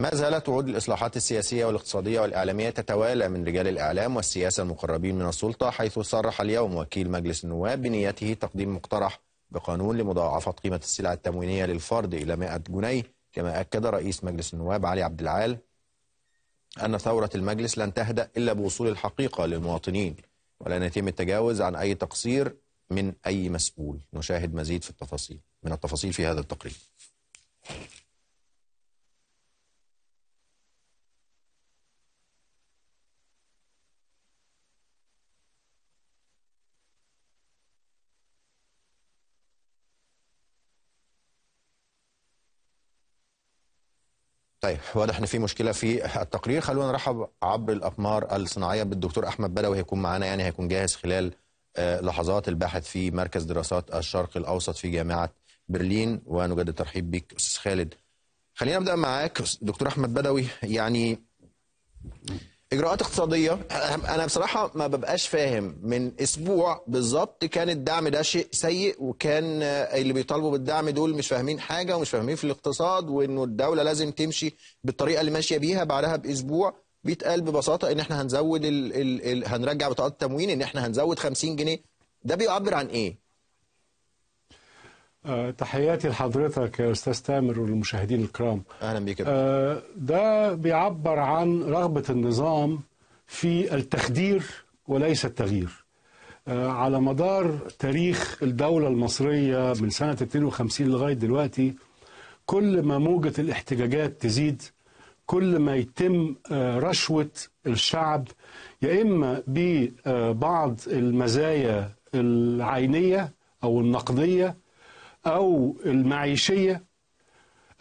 ما زالت وعود الإصلاحات السياسية والاقتصادية والإعلامية تتوالى من رجال الإعلام والسياسة المقربين من السلطة حيث صرح اليوم وكيل مجلس النواب بنيته تقديم مقترح بقانون لمضاعفة قيمة السلع التموينية للفرد إلى 100 جنيه كما أكد رئيس مجلس النواب علي عبد العال أن ثورة المجلس لن تهدأ إلا بوصول الحقيقة للمواطنين ولن يتم التجاوز عن أي تقصير من أي مسؤول نشاهد مزيد في التفاصيل من التفاصيل في هذا التقرير طيب واضح ان في مشكله في التقرير خلونا نرحب عبر الاقمار الصناعيه بالدكتور احمد بدوي هيكون معانا يعني هيكون جاهز خلال آه، لحظات الباحث في مركز دراسات الشرق الاوسط في جامعه برلين ونجدد الترحيب بك استاذ خالد خلينا نبدا معاك دكتور احمد بدوي يعني اجراءات اقتصاديه انا بصراحه ما ببقاش فاهم من اسبوع بالظبط كان الدعم ده شيء سيء وكان اللي بيطالبوا بالدعم دول مش فاهمين حاجه ومش فاهمين في الاقتصاد وانه الدوله لازم تمشي بالطريقه اللي ماشيه بيها بعدها باسبوع بيتقال ببساطه ان احنا هنزود ال ال ال هنرجع بطاقات التموين ان احنا هنزود 50 جنيه ده بيعبر عن ايه؟ آه، تحياتي لحضرتك يا استاذ تامر والمشاهدين الكرام اهلا بيك آه، ده بيعبر عن رغبه النظام في التخدير وليس التغيير آه، على مدار تاريخ الدولة المصرية من سنة 52 لغاية دلوقتي كل ما موجة الاحتجاجات تزيد كل ما يتم رشوة الشعب يا إما ببعض المزايا العينية أو النقدية أو المعيشية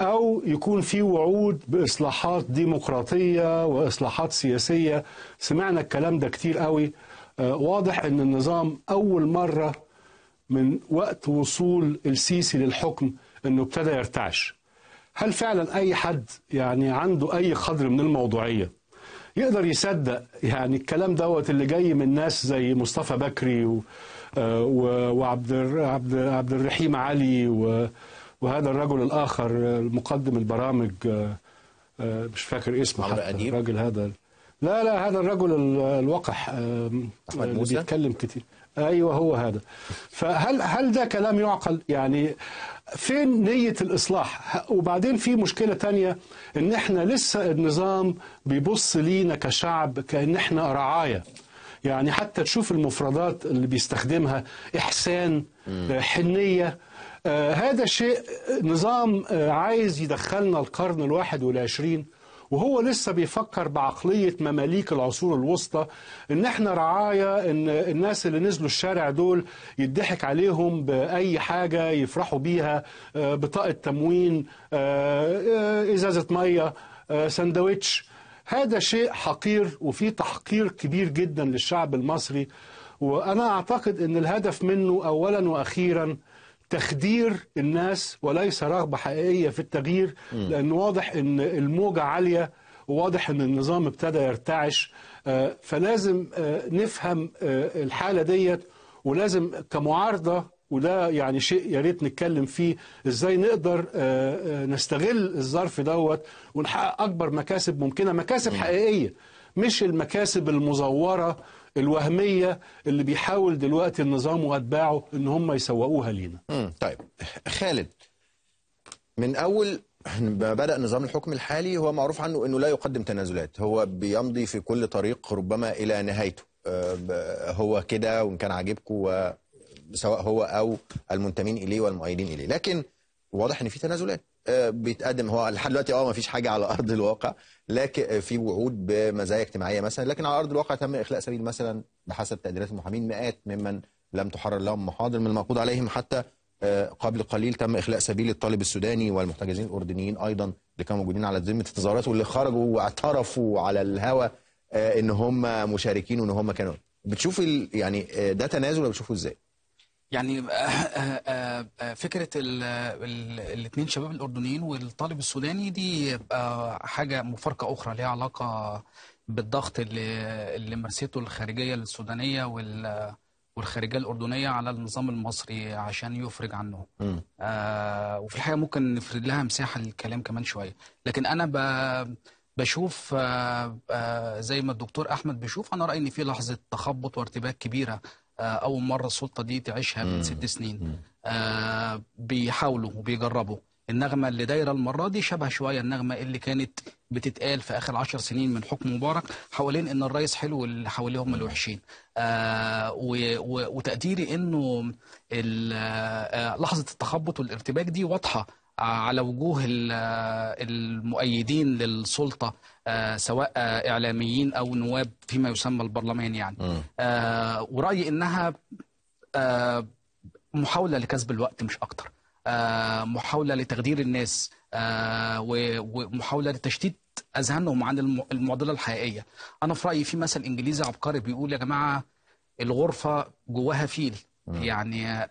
أو يكون في وعود بإصلاحات ديمقراطية وإصلاحات سياسية سمعنا الكلام ده كتير قوي آه، واضح أن النظام أول مرة من وقت وصول السيسي للحكم أنه ابتدى يرتعش هل فعلا أي حد يعني عنده أي قدر من الموضوعية يقدر يصدق يعني الكلام دوت اللي جاي من ناس زي مصطفى بكري و... آه، وعبد عبد عبد الرحيم علي وهذا الرجل الاخر مقدم البرامج آه، آه، مش فاكر اسمه حتى الراجل هذا لا لا هذا الرجل الوقح احمد موسى بيتكلم كتير ايوه هو هذا فهل هل ده كلام يعقل يعني فين نية الإصلاح وبعدين في مشكلة تانية إن إحنا لسه النظام بيبص لينا كشعب كأن إحنا رعاية يعني حتى تشوف المفردات اللي بيستخدمها إحسان حنية آه هذا شيء نظام آه عايز يدخلنا القرن الواحد والعشرين وهو لسه بيفكر بعقلية مماليك العصور الوسطى ان احنا رعاية ان الناس اللي نزلوا الشارع دول يضحك عليهم بأي حاجة يفرحوا بيها آه بطاقة تموين آه، آه، إزازة مية آه، سندويتش هذا شيء حقير وفي تحقير كبير جدا للشعب المصري وأنا أعتقد أن الهدف منه أولا وأخيرا تخدير الناس وليس رغبة حقيقية في التغيير لأن واضح أن الموجة عالية وواضح أن النظام ابتدى يرتعش آه، فلازم آه، نفهم آه، الحالة ديت ولازم كمعارضة وده يعني شيء يا ريت نتكلم فيه ازاي نقدر آه، آه، نستغل الظرف دوت ونحقق اكبر مكاسب ممكنه مكاسب حقيقيه مش المكاسب المزوره الوهميه اللي بيحاول دلوقتي النظام واتباعه ان هم يسوقوها لينا. طيب خالد من اول ما بدا نظام الحكم الحالي هو معروف عنه انه لا يقدم تنازلات، هو بيمضي في كل طريق ربما الى نهايته. آه، هو كده وان كان عاجبكم سواء هو او المنتمين اليه والمؤيدين اليه لكن واضح ان في تنازلات آه، بيتقدم هو لحد دلوقتي اه ما فيش حاجه على ارض الواقع لكن في وعود بمزايا اجتماعيه مثلا لكن على ارض الواقع تم اخلاء سبيل مثلا بحسب تقديرات المحامين مئات ممن لم تحرر لهم محاضر من المقبوض عليهم حتى آه، قبل قليل تم اخلاء سبيل الطالب السوداني والمحتجزين الاردنيين ايضا اللي كانوا موجودين على ذمه التظاهرات واللي خرجوا واعترفوا على الهوى آه، ان هم مشاركين وان هم كانوا بتشوف يعني ده تنازل بتشوفه ازاي؟ يعني آه، آه، آه، فكره الاثنين شباب الاردنيين والطالب السوداني دي حاجه مفارقه اخرى ليها علاقه بالضغط اللي اللي مارسته الخارجيه السودانيه والخارجيه الاردنيه على النظام المصري عشان يفرج عنه م. وفي الحقيقه ممكن نفرد لها مساحه للكلام كمان شويه لكن انا ب... بشوف زي ما الدكتور احمد بيشوف انا رايي ان في لحظه تخبط وارتباك كبيره آه، اول مره السلطه دي تعيشها من ست سنين آه، بيحاولوا وبيجربوا النغمة اللي دايرة المرة دي شبه شوية النغمة اللي كانت بتتقال في آخر عشر سنين من حكم مبارك حوالين إن الرئيس حلو واللي حواليه هم الوحشين آه وتقديري إنه آه، لحظة التخبط والارتباك دي واضحة على وجوه المؤيدين للسلطة آه، سواء إعلاميين أو نواب فيما يسمى البرلمان يعني آه، ورأيي إنها آه، محاولة لكسب الوقت مش أكتر محاولة لتغدير الناس ومحاولة لتشتيت أذهانهم عن المعضلة الحقيقية أنا في رأيي في مثل إنجليزي عبقري بيقول يا جماعة الغرفة جواها فيل يعني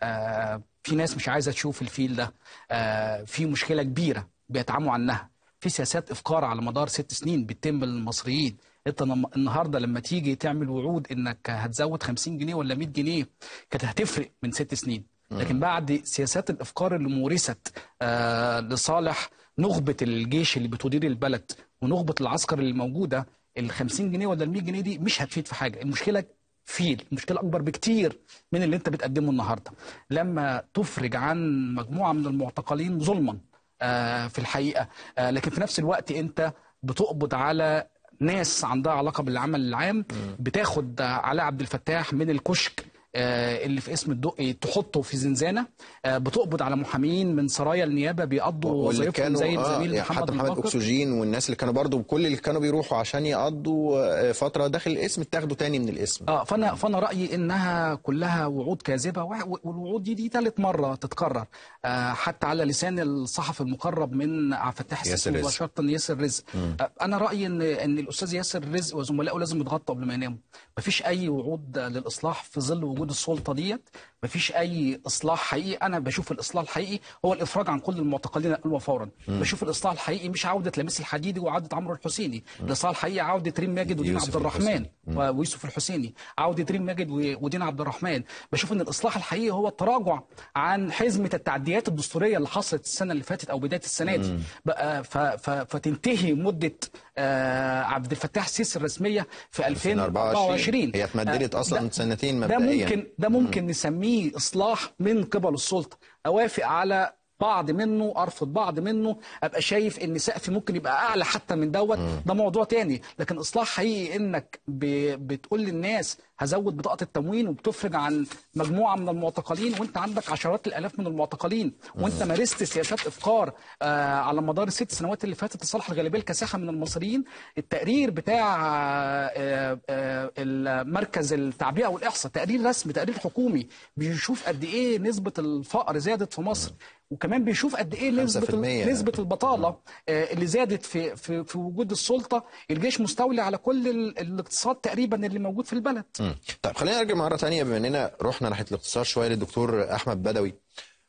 في ناس مش عايزه تشوف الفيل ده آه، في مشكله كبيره بيتعاموا عنها في سياسات افقار على مدار ست سنين بتتم للمصريين انت النهارده لما تيجي تعمل وعود انك هتزود 50 جنيه ولا 100 جنيه كانت هتفرق من ست سنين لكن بعد سياسات الافقار اللي مورست آه، لصالح نخبه الجيش اللي بتدير البلد ونخبه العسكر اللي موجوده ال 50 جنيه ولا ال 100 جنيه دي مش هتفيد في حاجه المشكله فيل مشكله اكبر بكتير من اللي انت بتقدمه النهارده لما تفرج عن مجموعه من المعتقلين ظلما آه، في الحقيقه آه، لكن في نفس الوقت انت بتقبض على ناس عندها علاقه بالعمل العام بتاخد علاء عبد الفتاح من الكشك آه، اللي في اسم الدقي إيه، تحطه في زنزانه آه، بتقبض على محامين من سرايا النيابه بيقضوا وظيفتهم زي آه الزميل يعني محمد حتى محمد اكسجين والناس اللي كانوا برضو كل اللي كانوا بيروحوا عشان يقضوا آه، فتره داخل الاسم تاخده تاني من الاسم اه فانا فانا رايي انها كلها وعود كاذبه والوعود دي دي ثالث مره تتكرر آه حتى على لسان الصحفي المقرب من عبد الفتاح السيسي مباشره ياسر رزق آه انا رايي ان ان الاستاذ ياسر رزق وزملائه لازم يتغطوا قبل ما يناموا مفيش اي وعود للاصلاح في ظل وجود وجود السلطه ديت مفيش اي اصلاح حقيقي انا بشوف الاصلاح الحقيقي هو الافراج عن كل المعتقلين القلوه فورا مم. بشوف الاصلاح الحقيقي مش عوده لميس الحديدي وعوده عمرو الحسيني الاصلاح الحقيقي عوده ريم ماجد ودين عبد الرحمن ويوسف الحسيني عوده ريم ماجد ودين عبد الرحمن بشوف ان الاصلاح الحقيقي هو التراجع عن حزمه التعديات الدستوريه اللي حصلت السنه اللي فاتت او بدايه السنه دي بقى ف ف فتنتهي مده آه عبد الفتاح السيسي الرسميه في 2024 هي اتمدلت آه، اصلا سنتين مبدئيا ممكن ده ممكن نسميه اصلاح من قبل السلطه اوافق على بعض منه ارفض بعض منه ابقى شايف ان سقفي ممكن يبقى اعلى حتى من دوت ده موضوع تاني لكن اصلاح حقيقي انك بتقول للناس هزود بطاقه التموين وبتفرج عن مجموعه من المعتقلين وانت عندك عشرات الالاف من المعتقلين وانت مارست سياسات افقار آه، على مدار الست سنوات اللي فاتت لصالح الغالبيه الكاسحه من المصريين التقرير بتاع آه، آه، المركز التعبئه والاحصاء تقرير رسمي تقرير حكومي بيشوف قد ايه نسبه الفقر زادت في مصر وكمان بيشوف قد ايه نسبه يعني. نسبه البطاله آه، اللي زادت في في في وجود السلطه الجيش مستولي على كل الاقتصاد تقريبا اللي موجود في البلد مم. طيب خلينا نرجع مره ثانيه بما اننا رحنا ناحيه الاقتصاد شويه للدكتور احمد بدوي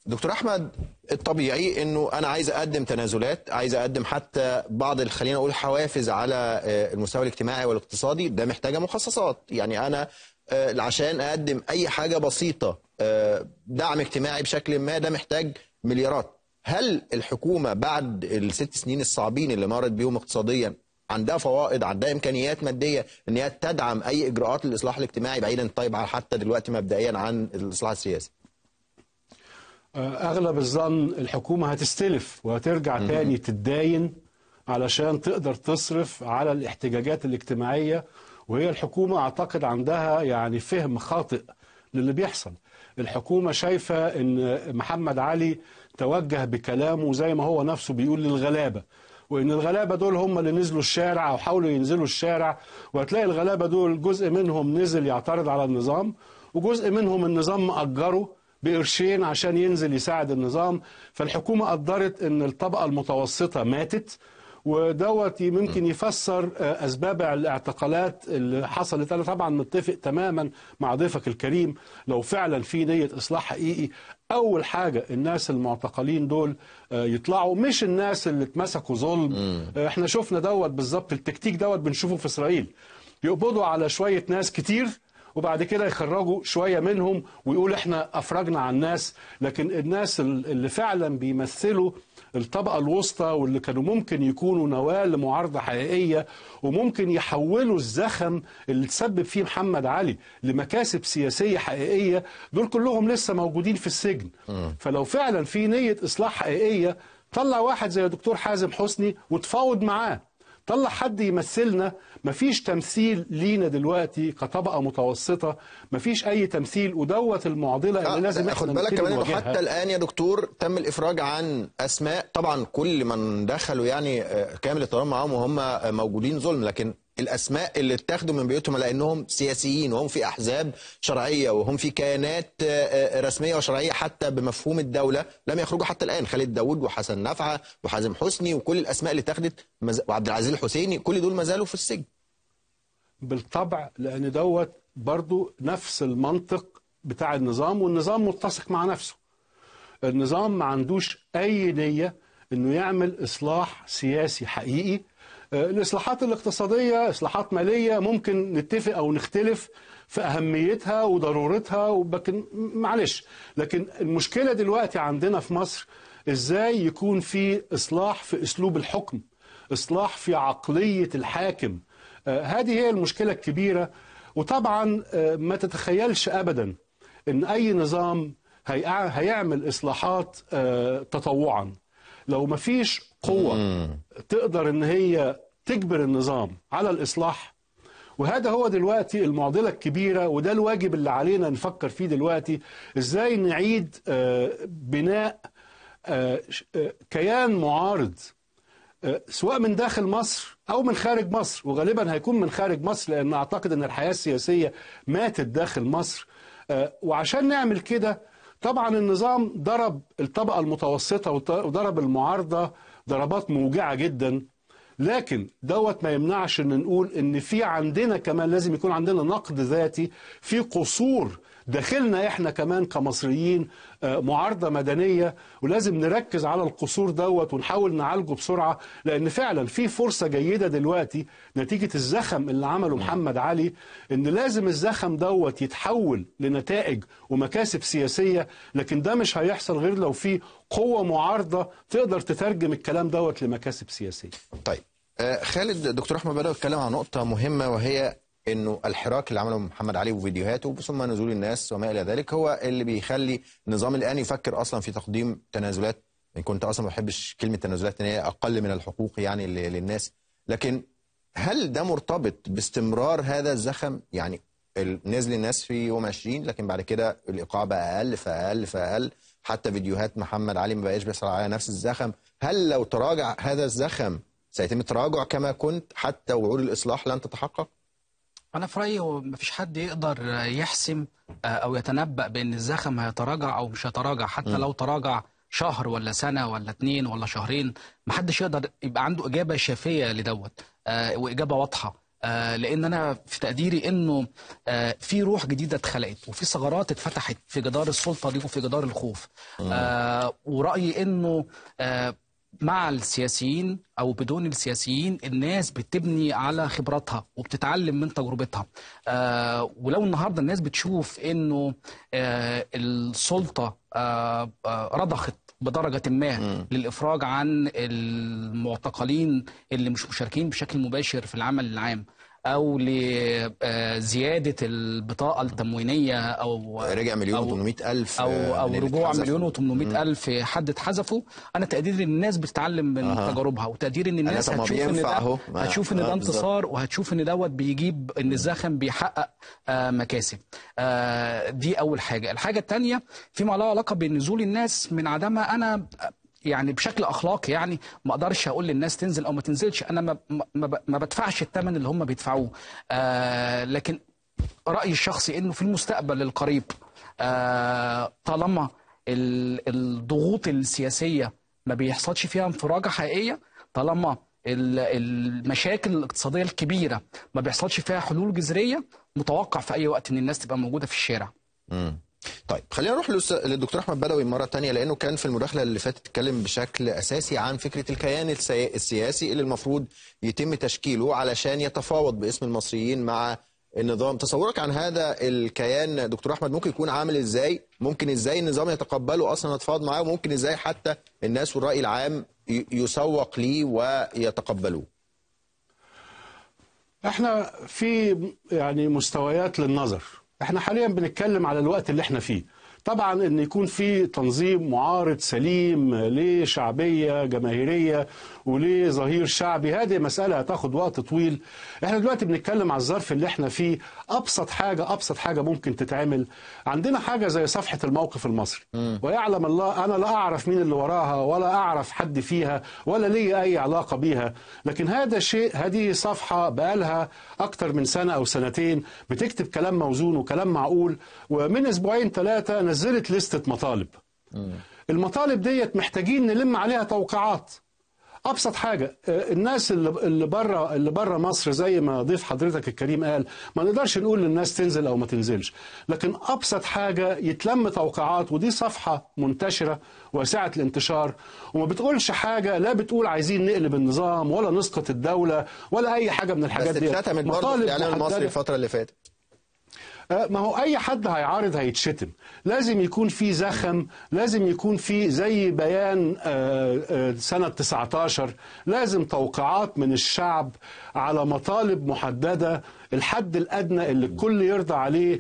دكتور احمد الطبيعي انه انا عايز اقدم تنازلات عايز اقدم حتى بعض خلينا اقول حوافز على آه، المستوى الاجتماعي والاقتصادي ده محتاجه مخصصات يعني انا آه، عشان اقدم اي حاجه بسيطه دعم اجتماعي بشكل ما ده محتاج مليارات هل الحكومة بعد الست سنين الصعبين اللي مرت بيهم اقتصاديا عندها فوائد عندها امكانيات ماديه ان هي تدعم اي اجراءات للاصلاح الاجتماعي بعيدا طيب على حتى دلوقتي مبدئيا عن الاصلاح السياسي آه، اغلب الظن الحكومه هتستلف وهترجع م- تاني تتداين علشان تقدر تصرف على الاحتجاجات الاجتماعيه وهي الحكومه اعتقد عندها يعني فهم خاطئ للي بيحصل الحكومة شايفة أن محمد علي توجه بكلامه زي ما هو نفسه بيقول للغلابة وان الغلابه دول هم اللي نزلوا الشارع او حاولوا ينزلوا الشارع وهتلاقي الغلابه دول جزء منهم نزل يعترض على النظام وجزء منهم النظام مأجره بقرشين عشان ينزل يساعد النظام فالحكومه قدرت ان الطبقه المتوسطه ماتت ودوت ممكن يفسر آه، اسباب الاعتقالات اللي حصلت انا طبعا متفق تماما مع ضيفك الكريم لو فعلا في نيه اصلاح حقيقي اول حاجه الناس المعتقلين دول آه، يطلعوا مش الناس اللي اتمسكوا ظلم آه، احنا شفنا دوت بالظبط التكتيك دوت بنشوفه في اسرائيل يقبضوا على شويه ناس كتير وبعد كده يخرجوا شويه منهم ويقول احنا افرجنا عن الناس لكن الناس اللي فعلا بيمثلوا الطبقه الوسطى واللي كانوا ممكن يكونوا نواه لمعارضه حقيقيه وممكن يحولوا الزخم اللي تسبب فيه محمد علي لمكاسب سياسيه حقيقيه دول كلهم لسه موجودين في السجن فلو فعلا في نيه اصلاح حقيقيه طلع واحد زي دكتور حازم حسني وتفاوض معاه طلع حد يمثلنا مفيش تمثيل لينا دلوقتي كطبقه متوسطه مفيش اي تمثيل ودوت المعضله اللي آه، لازم ناخد خد بالك كمان انه حتى الان يا دكتور تم الافراج عن اسماء طبعا كل من دخلوا يعني آه، كامل التضامن معاهم وهم موجودين ظلم لكن الاسماء اللي اتاخدوا من بيوتهم لانهم سياسيين وهم في احزاب شرعيه وهم في كيانات آه، آه، رسميه وشرعيه حتى بمفهوم الدوله لم يخرجوا حتى الان خالد داوود وحسن نفعه وحازم حسني وكل الاسماء اللي اتاخدت وعبد العزيز الحسيني كل دول ما زالوا في السجن بالطبع لان دوت برضو نفس المنطق بتاع النظام والنظام متسق مع نفسه النظام ما عندوش اي نيه انه يعمل اصلاح سياسي حقيقي آه، الإصلاحات الاقتصادية إصلاحات مالية ممكن نتفق أو نختلف في أهميتها وضرورتها لكن معلش لكن المشكلة دلوقتي عندنا في مصر إزاي يكون في إصلاح في أسلوب الحكم إصلاح في عقلية الحاكم آه، هذه هي المشكلة الكبيرة وطبعا آه، ما تتخيلش أبدا أن أي نظام هيعمل إصلاحات تطوعا لو ما فيش قوه تقدر ان هي تجبر النظام على الاصلاح وهذا هو دلوقتي المعضله الكبيره وده الواجب اللي علينا نفكر فيه دلوقتي ازاي نعيد آه، بناء آه، آه، كيان معارض سواء من داخل مصر او من خارج مصر وغالبا هيكون من خارج مصر لان اعتقد ان الحياه السياسيه ماتت داخل مصر وعشان نعمل كده طبعا النظام ضرب الطبقه المتوسطه وضرب المعارضه ضربات موجعة جدا لكن دوت ما يمنعش ان نقول ان في عندنا كمان لازم يكون عندنا نقد ذاتي في قصور داخلنا احنا كمان كمصريين آه، معارضه مدنيه ولازم نركز على القصور دوت ونحاول نعالجه بسرعه لان فعلا في فرصه جيده دلوقتي نتيجه الزخم اللي عمله نعم. محمد علي ان لازم الزخم دوت يتحول لنتائج ومكاسب سياسيه لكن ده مش هيحصل غير لو في قوه معارضه تقدر تترجم الكلام دوت لمكاسب سياسيه. طيب آه، خالد دكتور احمد بدأ الكلام عن نقطة مهمة وهي انه الحراك اللي عمله محمد علي وفيديوهاته ثم نزول الناس وما الى ذلك هو اللي بيخلي النظام الان يفكر اصلا في تقديم تنازلات ان يعني كنت اصلا ما بحبش كلمه تنازلات ان هي اقل من الحقوق يعني للناس لكن هل ده مرتبط باستمرار هذا الزخم يعني نزل الناس في يوم 20 لكن بعد كده الايقاع بقى اقل فاقل فاقل حتى فيديوهات محمد علي ما بقاش بيحصل عليها نفس الزخم هل لو تراجع هذا الزخم سيتم التراجع كما كنت حتى وعود الاصلاح لن تتحقق أنا في رأيي هو مفيش حد يقدر يحسم آه، أو يتنبأ بأن الزخم هيتراجع أو مش هيتراجع حتى م. لو تراجع شهر ولا سنة ولا اتنين ولا شهرين محدش يقدر يبقى عنده إجابة شافية لدوت آه، وإجابة واضحة آه، لان انا في تقديري انه في روح جديده اتخلقت وفي ثغرات اتفتحت في جدار السلطه دي وفي جدار الخوف ورايي انه مع السياسيين او بدون السياسيين الناس بتبني على خبراتها وبتتعلم من تجربتها آه ولو النهارده الناس بتشوف انه آه السلطه آه, آه، رضخت بدرجة ما م. للإفراج عن المعتقلين اللي مش مشاركين بشكل مباشر في العمل العام او لزياده آه، البطاقه التموينيه او رجع مليون و800 الف او آه، او رجوع مليون و800 الف حد اتحذفوا انا تقديري ان الناس بتتعلم من أه. تجاربها وتقديري ان الناس هتشوف ان ده هتشوف ان ده انتصار وهتشوف ان دوت بيجيب ان الزخم بيحقق آه، مكاسب دي اول حاجه الحاجه الثانيه فيما له علاقه بنزول الناس من عدمها انا يعني بشكل اخلاقي يعني ما اقدرش اقول للناس تنزل او ما تنزلش انا ما, ما, ما بدفعش الثمن اللي هم بيدفعوه آه لكن رايي الشخصي انه في المستقبل القريب آه طالما الضغوط السياسيه ما بيحصلش فيها انفراجه حقيقيه طالما المشاكل الاقتصاديه الكبيره ما بيحصلش فيها حلول جذريه متوقع في اي وقت ان الناس تبقى موجوده في الشارع. طيب خلينا نروح للدكتور احمد بدوي مره ثانيه لانه كان في المداخله اللي فاتت اتكلم بشكل اساسي عن فكره الكيان السياسي اللي المفروض يتم تشكيله علشان يتفاوض باسم المصريين مع النظام تصورك عن هذا الكيان دكتور احمد ممكن يكون عامل ازاي ممكن ازاي النظام يتقبله اصلا يتفاوض معاه وممكن ازاي حتى الناس والراي العام يسوق ليه ويتقبلوه احنا في يعني مستويات للنظر احنا حاليا بنتكلم على الوقت اللي احنا فيه طبعا ان يكون في تنظيم معارض سليم لشعبيه جماهيريه ولظهير شعبي هذه مساله هتاخد وقت طويل احنا دلوقتي بنتكلم على الظرف اللي احنا فيه ابسط حاجه ابسط حاجه ممكن تتعمل عندنا حاجه زي صفحه الموقف المصري م. ويعلم الله انا لا اعرف مين اللي وراها ولا اعرف حد فيها ولا لي اي علاقه بيها لكن هذا شيء هذه صفحه بقالها اكتر من سنه او سنتين بتكتب كلام موزون وكلام معقول ومن اسبوعين ثلاثه نزلت لستة مطالب المطالب ديت محتاجين نلم عليها توقعات ابسط حاجه آه، الناس اللي بره اللي بره مصر زي ما ضيف حضرتك الكريم قال ما نقدرش نقول للناس تنزل او ما تنزلش لكن ابسط حاجه يتلم توقعات ودي صفحه منتشره واسعه الانتشار وما بتقولش حاجه لا بتقول عايزين نقلب النظام ولا نسقط الدوله ولا اي حاجه من الحاجات دي بس اتشتمت برضه في الاعلام المصري الفتره اللي فاتت آه، ما هو اي حد هيعارض هيتشتم لازم يكون في زخم لازم يكون في زي بيان آه، آه، سنه 19 لازم توقعات من الشعب على مطالب محدده الحد الادنى اللي الكل يرضى عليه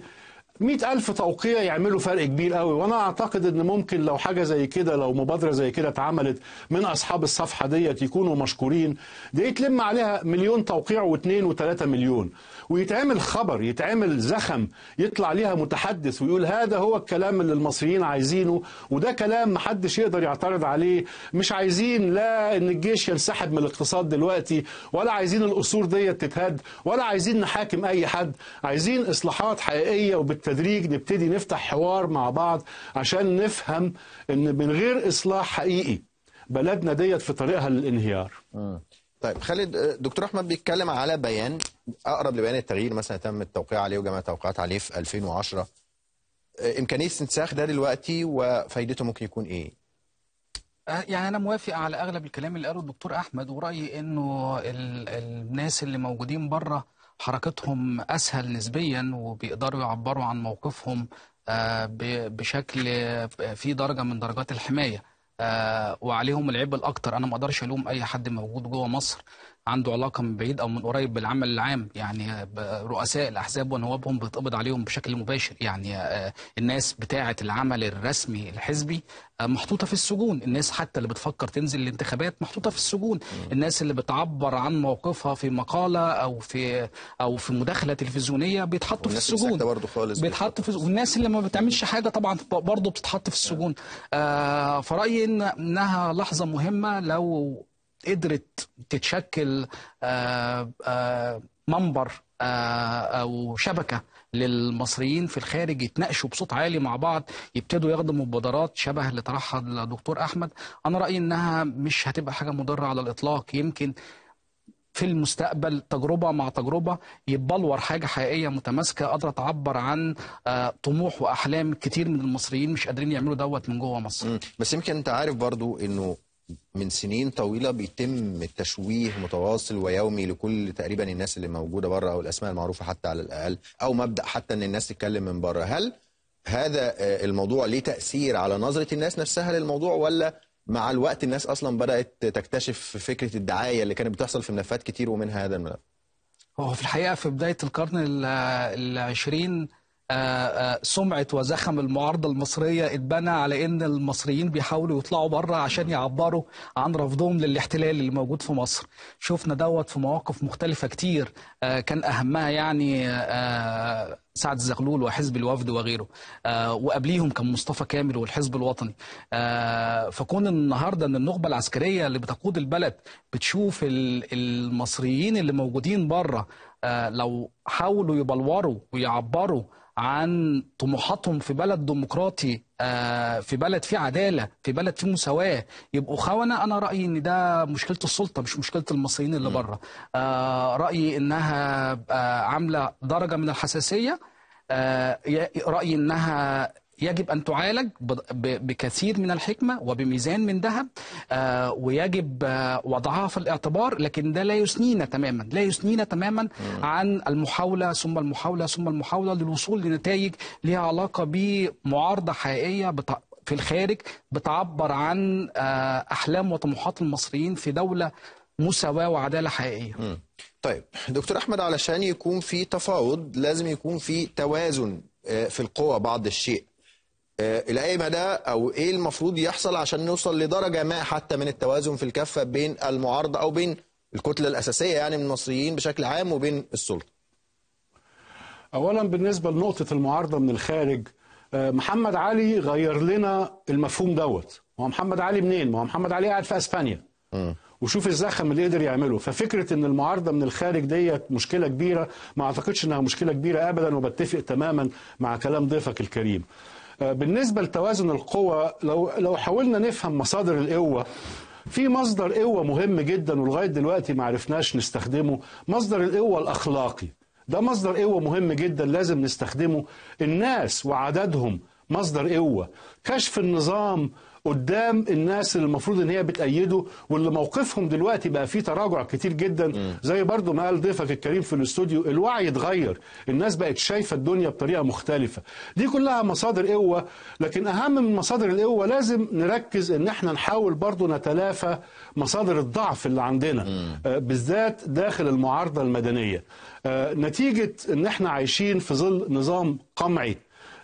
مئة ألف توقيع يعملوا فرق كبير قوي وأنا أعتقد أن ممكن لو حاجة زي كده لو مبادرة زي كده اتعملت من أصحاب الصفحة ديت يكونوا مشكورين دي تلم عليها مليون توقيع واثنين وثلاثة مليون ويتعمل خبر يتعمل زخم يطلع ليها متحدث ويقول هذا هو الكلام اللي المصريين عايزينه وده كلام محدش يقدر يعترض عليه مش عايزين لا ان الجيش ينسحب من الاقتصاد دلوقتي ولا عايزين القصور دي تتهد ولا عايزين نحاكم اي حد عايزين اصلاحات حقيقيه وبالتدريج نبتدي نفتح حوار مع بعض عشان نفهم ان من غير اصلاح حقيقي بلدنا ديت في طريقها للانهيار آه. طيب خالد آه، دكتور احمد بيتكلم على بيان اقرب لبيان التغيير مثلا تم التوقيع عليه وجمع توقيعات عليه في 2010 آه، امكانيه استنساخ ده دلوقتي وفائدته ممكن يكون ايه؟ آه، يعني انا موافق على اغلب الكلام اللي قاله الدكتور احمد ورايي انه الناس اللي موجودين بره حركتهم اسهل نسبيا وبيقدروا يعبروا عن موقفهم بشكل في درجه من درجات الحمايه آه، وعليهم العبء الاكتر انا ما اقدرش الوم اي حد موجود جوه مصر عنده علاقه من بعيد او من قريب بالعمل العام يعني رؤساء الاحزاب ونوابهم بيتقبض عليهم بشكل مباشر يعني آه، الناس بتاعه العمل الرسمي الحزبي آه، محطوطه في السجون الناس حتى اللي بتفكر تنزل الانتخابات محطوطه في السجون الناس اللي بتعبر عن موقفها في مقاله او في او في مداخله تلفزيونيه بيتحطوا في السجون برضه خالص بيتحطوا في والناس اللي ما بتعملش حاجه طبعا برضه بتتحط في السجون آه فرايي انها لحظه مهمه لو قدرت تتشكل آه، آه، منبر آه، او شبكه للمصريين في الخارج يتناقشوا بصوت عالي مع بعض يبتدوا ياخدوا مبادرات شبه اللي طرحها الدكتور احمد انا رايي انها مش هتبقى حاجه مضره على الاطلاق يمكن في المستقبل تجربة مع تجربة يبلور حاجة حقيقية متماسكة قادرة تعبر عن طموح وأحلام كتير من المصريين مش قادرين يعملوا دوت من جوه مصر بس يمكن أنت عارف برضو أنه من سنين طويلة بيتم تشويه متواصل ويومي لكل تقريبا الناس اللي موجودة بره أو الأسماء المعروفة حتى على الأقل أو مبدأ حتى أن الناس تتكلم من بره هل هذا آه، الموضوع ليه تأثير على نظرة الناس نفسها للموضوع ولا مع الوقت الناس أصلا بدأت تكتشف فكرة الدعاية اللي كانت بتحصل في ملفات كتير ومنها هذا الملف هو في الحقيقة في بداية القرن العشرين آه، آه، سمعة وزخم المعارضة المصرية اتبنى على ان المصريين بيحاولوا يطلعوا بره عشان يعبروا عن رفضهم للاحتلال اللي موجود في مصر شفنا دوت في مواقف مختلفة كتير آه، كان اهمها يعني سعد الزغلول وحزب الوفد وغيره وقبليهم كان مصطفى كامل والحزب الوطني فكون النهارده ان النخبه العسكريه اللي بتقود البلد بتشوف المصريين اللي موجودين بره لو حاولوا يبلوروا ويعبروا عن طموحاتهم في بلد ديمقراطي آه، في بلد فيه عداله في بلد فيه مساواه يبقوا خونه انا رايي ان ده مشكله السلطه مش مشكله المصريين اللي بره آه، رايي انها آه، عامله درجه من الحساسيه رايي انها يجب أن تعالج بكثير من الحكمة وبميزان من ذهب آه، ويجب آه، وضعها في الاعتبار لكن ده لا يثنينا تماما لا يثنينا تماما عن المحاولة ثم المحاولة ثم المحاولة للوصول لنتائج لها علاقة بمعارضة حقيقية في الخارج بتعبر عن آه، أحلام وطموحات المصريين في دولة مساواة وعدالة حقيقية مم. طيب دكتور أحمد علشان يكون في تفاوض لازم يكون في توازن في القوى بعض الشيء آه، الايمه ده او ايه المفروض يحصل عشان نوصل لدرجه ما حتى من التوازن في الكفه بين المعارضه او بين الكتله الاساسيه يعني من المصريين بشكل عام وبين السلطه. اولا بالنسبه لنقطه المعارضه من الخارج آه، محمد علي غير لنا المفهوم دوت هو محمد علي منين؟ ما هو محمد علي قاعد في اسبانيا. م. وشوف الزخم اللي قدر يعمله ففكره ان المعارضه من الخارج ديت مشكله كبيره ما اعتقدش انها مشكله كبيره ابدا وبتفق تماما مع كلام ضيفك الكريم آه، بالنسبه لتوازن القوى لو لو حاولنا نفهم مصادر القوه في مصدر قوه مهم جدا ولغايه دلوقتي ما عرفناش نستخدمه مصدر القوه الاخلاقي ده مصدر قوه مهم جدا لازم نستخدمه الناس وعددهم مصدر قوه كشف النظام قدام الناس اللي المفروض ان هي بتأيده واللي موقفهم دلوقتي بقى فيه تراجع كتير جدا زي برضو ما قال ضيفك الكريم في الاستوديو الوعي اتغير الناس بقت شايفة الدنيا بطريقة مختلفة دي كلها مصادر قوة لكن اهم من مصادر القوة لازم نركز ان احنا نحاول برضو نتلافى مصادر الضعف اللي عندنا آه، بالذات داخل المعارضة المدنية آه، نتيجة ان احنا عايشين في ظل نظام قمعي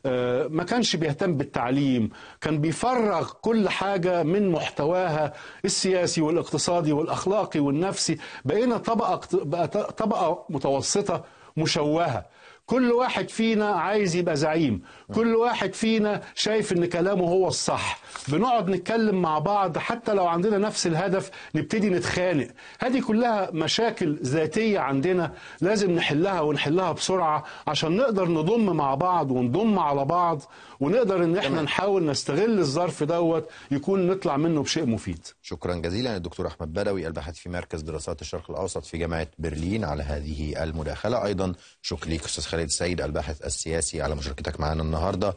آه، ما كانش بيهتم بالتعليم كان بيفرغ كل حاجة من محتواها السياسي والاقتصادي والأخلاقي والنفسي بقينا طبقة, طبقة متوسطة مشوهة كل واحد فينا عايز يبقى زعيم كل واحد فينا شايف ان كلامه هو الصح بنقعد نتكلم مع بعض حتى لو عندنا نفس الهدف نبتدي نتخانق هذه كلها مشاكل ذاتية عندنا لازم نحلها ونحلها بسرعة عشان نقدر نضم مع بعض ونضم على بعض ونقدر ان احنا نحاول نستغل الظرف دوت يكون نطلع منه بشيء مفيد شكرا جزيلا الدكتور احمد بدوي الباحث في مركز دراسات الشرق الاوسط في جامعه برلين على هذه المداخله ايضا شكرا لك استاذ خالد سيد الباحث السياسي على مشاركتك معنا النهارده